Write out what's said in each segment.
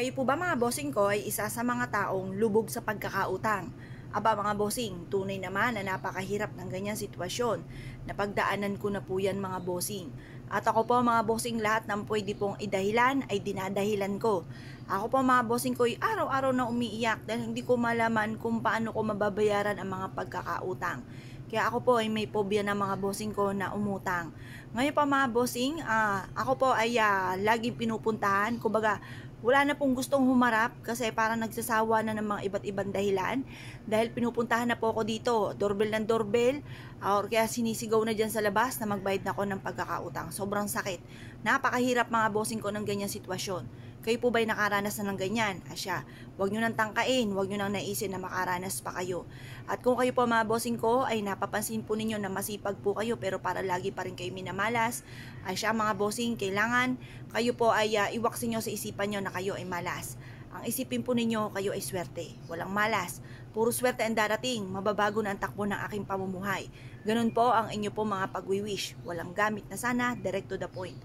Kayo po ba mga bossing ko ay isa sa mga taong lubog sa pagkakautang? Aba mga bossing, tunay naman na napakahirap ng ganyan sitwasyon. Napagdaanan ko na po yan mga bossing. At ako po mga bossing lahat ng pwede pong idahilan ay dinadahilan ko. Ako po mga bossing ko ay araw-araw na umiiyak dahil hindi ko malaman kung paano ko mababayaran ang mga pagkakautang. Kaya ako po ay may phobia na mga bossing ko na umutang. Ngayon pa mga bossing, uh, ako po ay uh, laging pinupuntahan. Kumbaga, wala na pong gustong humarap kasi parang nagsasawa na ng mga iba't ibang dahilan dahil pinupuntahan na po ako dito doorbell ng doorbell ah, or kaya sinisigaw na dyan sa labas na magbayad na ako ng pagkakautang sobrang sakit napakahirap mga bossing ko ng ganyan sitwasyon kayo po ba'y nakaranas na ng ganyan? Asya, huwag nyo nang tangkain, huwag nyo nang naisin na makaranas pa kayo. At kung kayo po mga bossing ko, ay napapansin po ninyo na masipag po kayo pero para lagi pa rin kayo minamalas. Asya mga bossing, kailangan kayo po ay uh, ah, iwaksin nyo sa isipan nyo na kayo ay malas. Ang isipin po ninyo, kayo ay swerte. Walang malas. Puro swerte ang darating. Mababago na ang takbo ng aking pamumuhay. Ganun po ang inyo po mga pag-wish. Walang gamit na sana, direct to the point.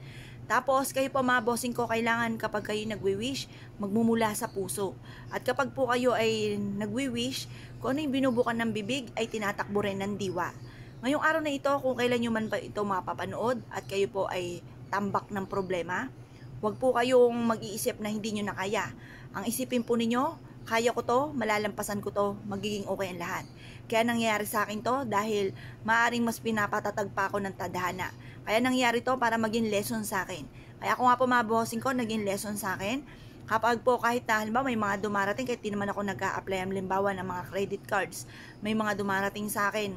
Tapos kayo po mga bossing ko, kailangan kapag kayo nagwi-wish, magmumula sa puso. At kapag po kayo ay nagwi-wish, kung ano yung binubukan ng bibig ay tinatakbo rin ng diwa. Ngayong araw na ito, kung kailan nyo man pa ito mapapanood at kayo po ay tambak ng problema, huwag po kayong mag-iisip na hindi nyo na kaya. Ang isipin po ninyo, kaya ko to, malalampasan ko to, magiging okay ang lahat. Kaya nangyayari sa akin to dahil maaring mas pinapatatag pa ako ng tadhana. Kaya nangyayari to para maging lesson sa akin. Kaya ako nga po mga bossing ko, naging lesson sa akin. Kapag po kahit na halimbawa may mga dumarating, kahit di naman ako nag-a-apply halimbawa ng mga credit cards, may mga dumarating sa akin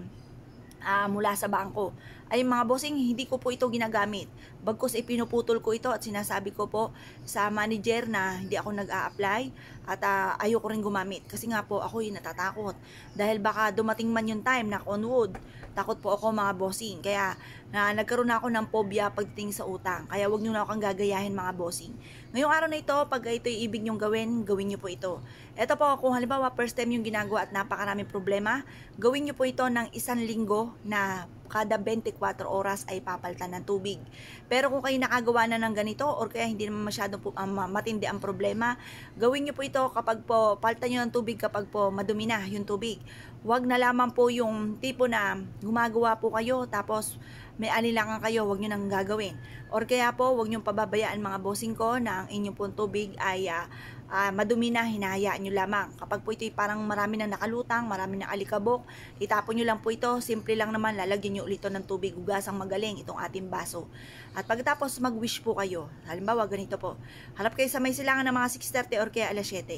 uh, mula sa bangko. Ay mga bossing, hindi ko po ito ginagamit. Bagkus ipinuputol ko ito at sinasabi ko po sa manager na hindi ako nag-a-apply at uh, ayoko rin gumamit. Kasi nga po ako yung natatakot. Dahil baka dumating man yung time, na on wood, takot po ako mga bossing. Kaya na, ah, nagkaroon na ako ng phobia pagdating sa utang. Kaya wag nyo na akong gagayahin mga bossing. Ngayong araw na ito, pag ito yung ibig nyong gawin, gawin nyo po ito. Ito po, kung halimbawa first time yung ginagawa at napakaraming problema, gawin nyo po ito ng isang linggo na kada 24 oras ay papalitan ng tubig. Pero kung kayo nakagawa na ng ganito or kaya hindi naman masyado po, um, ah, matindi ang problema, gawin nyo po ito kapag po palitan nyo ng tubig kapag po madumi na yung tubig. Huwag na lamang po yung tipo na gumagawa po kayo tapos may anilangan kayo, huwag nyo nang gagawin. Or kaya po, huwag niyong pababayaan mga bossing ko na ang inyong pong tubig ay uh, uh, madumi na, hinahayaan niyo lamang. Kapag po ito'y parang marami na nakalutang, marami na alikabok, itapon niyo lang po ito. Simple lang naman, lalagyan niyo ulit ng tubig, hugasang magaling itong ating baso. At pagkatapos, mag-wish po kayo. Halimbawa, ganito po. Halap kayo sa may silangan ng mga 6.30 or kaya alas 7.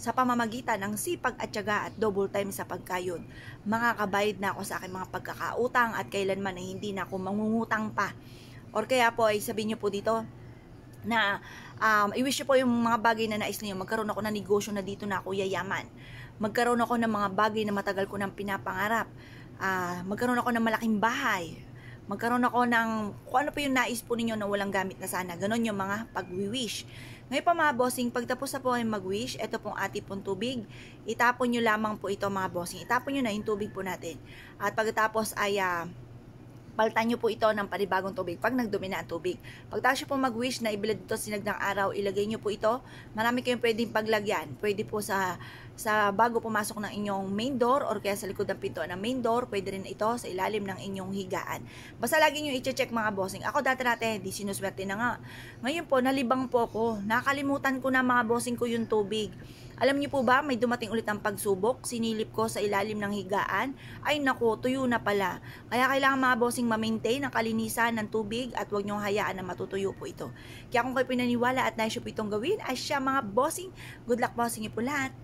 Sa pamamagitan ng sipag at tiyaga at double time sa pagkayod, makakabayad na ako sa aking mga pagkakautang at kailanman ay hindi na ako mangungutang pa Or kaya po ay sabihin nyo po dito na um, i-wish po yung mga bagay na nais niyo Magkaroon ako ng negosyo na dito na ako yayaman. Magkaroon ako ng mga bagay na matagal ko nang pinapangarap. Uh, magkaroon ako ng malaking bahay. Magkaroon ako ng kung ano pa yung nais po ninyo na walang gamit na sana. Ganon yung mga pag-wish. Ngayon pa mga bossing, pagtapos na po ay mag-wish, ito pong ati pong tubig. Itapon nyo lamang po ito mga bossing. Itapon nyo na yung tubig po natin. At pagkatapos ay uh, Palitan nyo po ito ng panibagong tubig pag nagdumi na ang tubig. Pagtaas nyo po mag-wish na ibilad ito sinag ng araw, ilagay nyo po ito. Marami kayong pwedeng paglagyan. Pwede po sa sa bago pumasok ng inyong main door or kaya sa likod ng pinto ng main door, pwede rin ito sa ilalim ng inyong higaan. Basta lagi nyo i-check mga bossing. Ako dati dati, di sinuswerte na nga. Ngayon po, nalibang po ako. Nakalimutan ko na mga bossing ko yung tubig. Alam niyo po ba, may dumating ulit ang pagsubok, sinilip ko sa ilalim ng higaan, ay nako, tuyo na pala. Kaya kailangan mga bossing ma-maintain ang kalinisan ng tubig at huwag niyong hayaan na matutuyo po ito. Kaya kung kayo pinaniwala at naisyo po itong gawin, ay siya mga bossing, good luck bossing niyo po lahat.